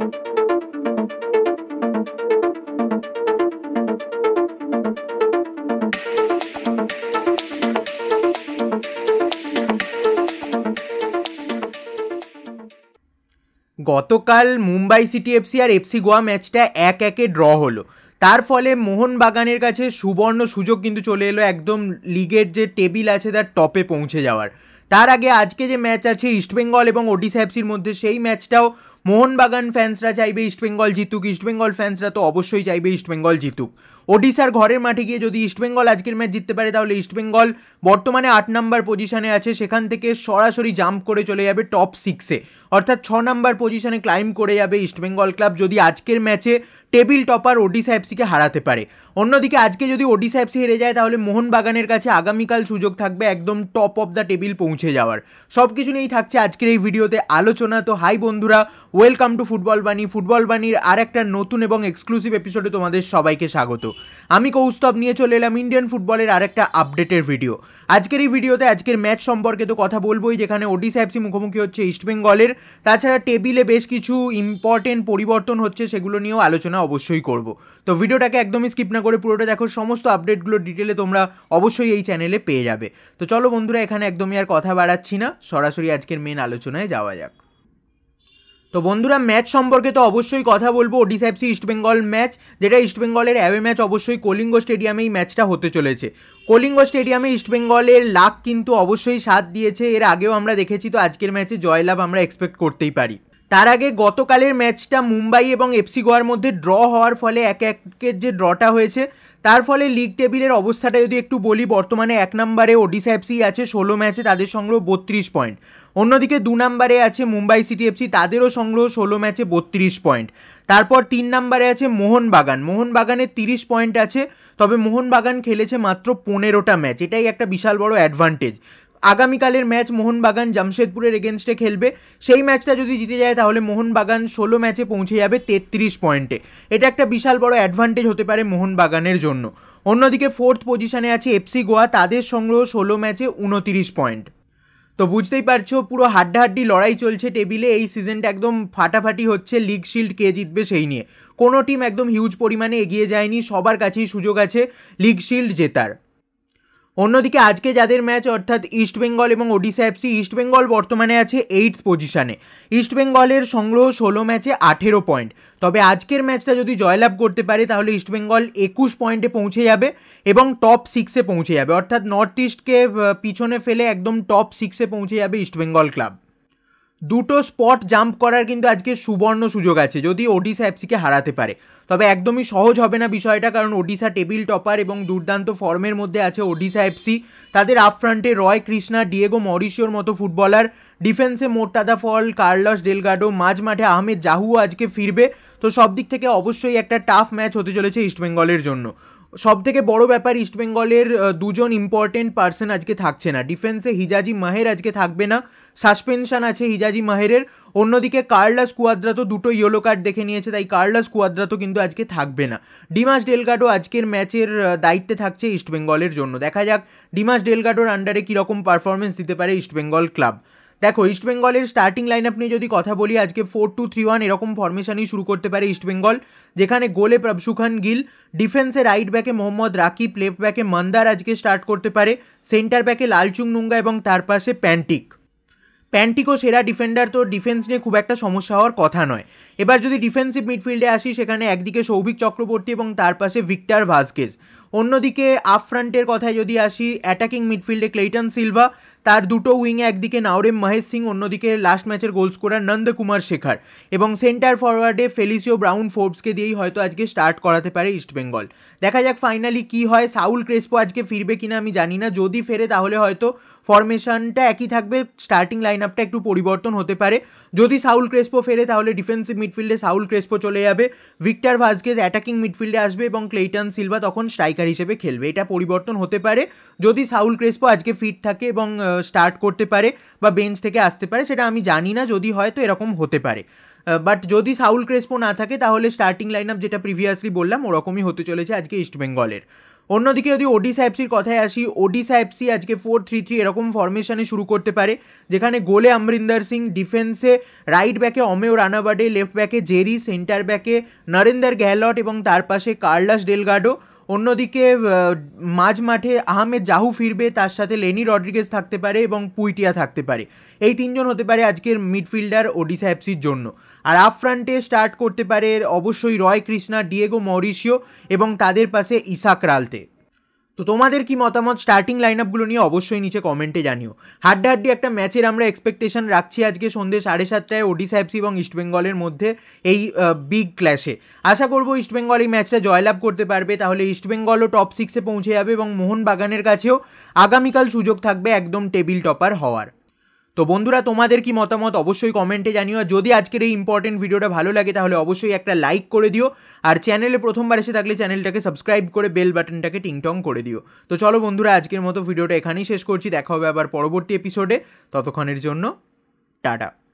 গতকাল Mumbai city FC আর FC Goa ম্যাচটা এক একে ড্র হলো তার ফলে মোহনবাগানের কাছে সুবর্ণ সুযোগ কিন্তু চলে এলো একদম লিগের যে টেবিল আছে তার টপে পৌঁছে যাওয়ার তার আগে আজকে যে ম্যাচ আছে ইস্টবেঙ্গল এবং ওডিশা এফসির মধ্যে সেই ম্যাচটাও মোহনবাগান ফ্যান্সরা চাইবে ইস্টবেঙ্গল জিতুক ইস্টবেঙ্গল ফ্যান্সরা তো অবশ্যই চাইবে ইস্টবেঙ্গল জিতুক ওডিশার ঘরের মাঠে গিয়ে যদি ইস্টবেঙ্গল আজকের ম্যাচ জিততে পারে তাহলে ইস্টবেঙ্গল বর্তমানে আট নাম্বার পজিশনে আছে সেখান থেকে সরাসরি জাম্প করে চলে যাবে টপ সিক্সে অর্থাৎ ছ নাম্বার পজিশনে ক্লাইম্ব করে যাবে ইস্টবেঙ্গল ক্লাব যদি আজকের ম্যাচে টেবিল টপার ওডিশা এফসিকে হারাতে পারে অন্যদিকে আজকে যদি ওডিশা এফসি হেরে যায় তাহলে মোহনবাগানের কাছে আগামীকাল সুযোগ থাকবে একদম টপ অফ দ্য টেবিল পৌঁছে যাওয়ার সব কিছু নিয়েই থাকছে আজকের এই ভিডিওতে আলোচনা তো হাই বন্ধুরা welcome to football Bani football বাণীর আর একটা নতুন এবং এক্সক্লুসিভ এপিসোডে তোমাদের সবাইকে স্বাগত আমি কৌস্তব নিয়ে চলে এলাম ইন্ডিয়ান ফুটবলের আর একটা আপডেটের ভিডিও আজকের এই ভিডিওতে আজকের ম্যাচ সম্পর্কে তো কথা বলবোই যেখানে ওডিশা এফসি মুখোমুখি হচ্ছে ইস্টবেঙ্গলের তাছাড়া টেবিলে বেশ কিছু ইম্পর্টেন্ট পরিবর্তন হচ্ছে সেগুলো নিয়েও আলোচনা অবশ্যই করব তো ভিডিওটাকে একদমই স্কিপ না করে পুরোটা দেখো সমস্ত আপডেটগুলো ডিটেলে তোমরা অবশ্যই এই চ্যানেলে পেয়ে যাবে তো চলো বন্ধুরা এখানে একদমই আর কথা বাড়াচ্ছি না সরাসরি আজকের মেন আলোচনায় যাওয়া যাক তো বন্ধুরা ম্যাচ সম্পর্কে তো অবশ্যই কথা বলবো ওডিস এফসি ইস্টবেঙ্গল ম্যাচ যেটা ইস্টবেঙ্গলের অ্যাওয়ে ম্যাচ অবশ্যই কলিঙ্গ স্টেডিয়ামে এই ম্যাচটা হতে চলেছে কলিঙ্গ স্টেডিয়ামে ইস্টবেঙ্গলের লাক কিন্তু অবশ্যই সাথ দিয়েছে এর আগেও আমরা দেখেছি তো আজকের ম্যাচে জয়লাভ আমরা এক্সপেক্ট করতেই পারি তার আগে গতকালের ম্যাচটা মুম্বাই এবং এফসি গোয়ার মধ্যে ড্র হওয়ার ফলে এক একের যে ড্রটা হয়েছে তার ফলে লিগ টেবিলের অবস্থাটা যদি একটু বলি বর্তমানে এক নম্বরে ওডিশা এফসি আছে ষোলো ম্যাচে তাদের সংগ্রহ বত্রিশ পয়েন্ট অন্যদিকে দু নম্বরে আছে মুম্বাই সিটি এফসি তাদেরও সংগ্রহ ষোলো ম্যাচে বত্রিশ পয়েন্ট তারপর তিন নম্বরে আছে মোহনবাগান মোহনবাগানের তিরিশ পয়েন্ট আছে তবে মোহনবাগান খেলেছে মাত্র পনেরোটা ম্যাচ এটাই একটা বিশাল বড় অ্যাডভান্টেজ আগামীকালের ম্যাচ মোহনবাগান জামশেদপুরের এগেনস্টে খেলবে সেই ম্যাচটা যদি জিতে যায় তাহলে মোহনবাগান ষোলো ম্যাচে পৌঁছে যাবে তেত্রিশ পয়েন্টে এটা একটা বিশাল বড় অ্যাডভান্টেজ হতে পারে মোহনবাগানের জন্য অন্যদিকে ফোর্থ পজিশানে আছে এফসি গোয়া তাদের সংগ্রহ ষোলো ম্যাচে উনতিরিশ পয়েন্ট তো বুঝতেই পারছো পুরো হাড্ডাহাড্ডি লড়াই চলছে টেবিলে এই সিজনটা একদম ফাটাফাটি হচ্ছে লিগ শিল্ড কে জিতবে সেই নিয়ে কোনো টিম একদম হিউজ পরিমাণে এগিয়ে যায়নি সবার কাছেই সুযোগ আছে লিগ শিল্ড জেতার অন্যদিকে আজকে যাদের ম্যাচ অর্থাৎ ইস্ট বেঙ্গল এবং ওডিশা এফসি ইস্ট বেঙ্গল বর্তমানে আছে এইট পজিশানে ইস্ট বেঙ্গলের সংগ্রহ ষোলো ম্যাচে আঠেরো পয়েন্ট তবে আজকের ম্যাচটা যদি জয়লাভ করতে পারে তাহলে ইস্টবেঙ্গল একুশ পয়েন্টে পৌঁছে যাবে এবং টপ সিক্সে পৌঁছে যাবে অর্থাৎ নর্থ ইস্টকে পিছনে ফেলে একদম টপ সিক্সে পৌঁছে যাবে ইস্টবেঙ্গল ক্লাব দুটো স্পট জাম্প করার কিন্তু আজকে সুবর্ণ সুযোগ আছে যদি ওডিশা এফসিকে হারাতে পারে তবে একদমই সহজ হবে না বিষয়টা কারণ ওডিশা টেবিল টপার এবং দুর্দান্ত ফর্মের মধ্যে আছে ওডিশা এফসি তাদের ফ্রন্টে রয় কৃষ্ণা ডিয়েগো মরিশিওর মতো ফুটবলার ডিফেন্সে মোরতাদা ফল কার্লস ডেলগাডো মাঝ মাঠে আহমেদ জাহুও আজকে ফিরবে তো সব দিক থেকে অবশ্যই একটা টাফ ম্যাচ হতে চলেছে ইস্টবেঙ্গলের জন্য সব থেকে বড় ব্যাপার ইস্টবেঙ্গলের দুজন ইম্পর্টেন্ট পার্সন আজকে থাকছে না ডিফেন্সে হিজাজি মাহের আজকে থাকবে না সাসপেনশান আছে হিজাজি মাহেরের অন্যদিকে কার্লাস কুয়াদ্রা তো দুটো ইয়েলো কার্ড দেখে নিয়েছে তাই কার্লাস কুয়াদ্রা তো কিন্তু আজকে থাকবে না ডিমাস ডেলগাডো আজকের ম্যাচের দায়িত্বে থাকছে ইস্টবেঙ্গলের জন্য দেখা যাক ডিমাস ডেলগাডোর আন্ডারে কীরকম পারফরমেন্স দিতে পারে ইস্টবেঙ্গল ক্লাব দেখো ইস্টবেঙ্গলের স্টার্টিং লাইন আপ নিয়ে যদি কথা বলি আজকে ফোর টু থ্রি ওয়ান এরকম ফর্মেশনই শুরু করতে পারে ইস্টবেঙ্গল যেখানে গোলে প্রভসুখান গিল ডিফেন্সে রাইট ব্যাকে মোহাম্মদ রাকিব লেফট ব্যাকে মন্দার আজকে স্টার্ট করতে পারে সেন্টার ব্যাকে লালচুং নুঙ্গা এবং তার পাশে প্যান্টিক প্যান্টিকো সেরা ডিফেন্ডার তো ডিফেন্স নিয়ে খুব একটা সমস্যা হওয়ার কথা নয় এবার যদি ডিফেন্সিভ মিডফিল্ডে আসি সেখানে একদিকে সৌভিক চক্রবর্তী এবং তার পাশে ভিক্টর ভাস্কেজ অন্যদিকে আপ কথায় যদি আসি অ্যাটাকিং মিডফিল্ডে ক্লেইটন সিলভা তার দুটো উইংয়ে একদিকে নাওরেম মহেশ সিং অন্যদিকে লাস্ট ম্যাচের গোল স্কোরার নন্দকুমার শেখার এবং সেন্টার ফরওয়ার্ডে ফেলিসিও ব্রাউন ফোর্বসকে দিয়েই হয়তো আজকে স্টার্ট করাতে পারে ইস্টবেঙ্গল দেখা যাক ফাইনালি কি হয় সাউল ক্রেসপো আজকে ফিরবে কিনা আমি জানি না যদি ফেরে তাহলে হয়তো ফরমেশনটা একই থাকবে স্টার্টিং লাইন আপটা একটু পরিবর্তন হতে পারে যদি সাউল ক্রেসপো ফেরে তাহলে ডিফেন্সিভ মিডফিল্ডে সাউল ক্রেসপো চলে যাবে ভিক্টর ভাজকেজ অ্যাটাকিং মিডফিল্ডে আসবে এবং ক্লেইটন সিলভা তখন স্ট্রাইক স্ট্রাইকার হিসেবে খেলবে এটা পরিবর্তন হতে পারে যদি সাউল ক্রেসপো আজকে ফিট থাকে এবং স্টার্ট করতে পারে বা বেঞ্চ থেকে আসতে পারে সেটা আমি জানি না যদি হয়তো এরকম হতে পারে বাট যদি সাউল ক্রেসপো না থাকে তাহলে স্টার্টিং লাইন আপ যেটা প্রিভিয়াসলি বললাম ওরকমই হতে চলেছে আজকে ইস্টবেঙ্গলের অন্যদিকে যদি ওডি এফসির কথায় আসি ওডিশা এফসি আজকে ফোর থ্রি থ্রি এরকম ফরমেশনে শুরু করতে পারে যেখানে গোলে অমরিন্দর সিং ডিফেন্সে রাইট ব্যাকে অমেয় রানাবাডে লেফট ব্যাকে জেরি সেন্টার ব্যাকে নরেন্দর গেহলট এবং তার পাশে কার্লাস ডেলগাডো অন্যদিকে মাঝ মাঠে আহমেদ জাহু ফিরবে তার সাথে লেনি রড্রিগেজ থাকতে পারে এবং পুইটিয়া থাকতে পারে এই তিনজন হতে পারে আজকের মিডফিল্ডার ওডিসা এফসির জন্য আর আপ ফ্রান্টে স্টার্ট করতে পারে অবশ্যই রয় কৃষ্ণা ডিয়েগো মরিশিও এবং তাদের পাশে ইসাক রালতে তো তোমাদের কি মতামত স্টার্টিং লাইন আপগুলো নিয়ে অবশ্যই নিচে কমেন্টে জানিও হাড্ডাহাড্ডি একটা ম্যাচের আমরা এক্সপেকটেশন রাখছি আজকে সন্ধ্যে সাড়ে সাতটায় ওডিশা এফসি এবং ইস্টবেঙ্গলের মধ্যে এই বিগ ক্ল্যাশে আশা করবো ইস্টবেঙ্গল এই ম্যাচটা জয়লাভ করতে পারবে তাহলে ইস্টবেঙ্গলও টপ সিক্সে পৌঁছে যাবে এবং মোহনবাগানের কাছেও আগামীকাল সুযোগ থাকবে একদম টেবিল টপার হওয়ার তো বন্ধুরা তোমাদের কি মতামত অবশ্যই কমেন্টে জানিও আর যদি আজকের এই ইম্পর্টেন্ট ভিডিওটা ভালো লাগে তাহলে অবশ্যই একটা লাইক করে দিও আর চ্যানেলে প্রথমবার এসে থাকলে চ্যানেলটাকে সাবস্ক্রাইব করে বেল বাটনটাকে টিংটং করে দিও তো চলো বন্ধুরা আজকের মতো ভিডিওটা এখানেই শেষ করছি দেখা হবে আবার পরবর্তী এপিসোডে ততক্ষণের জন্য টাটা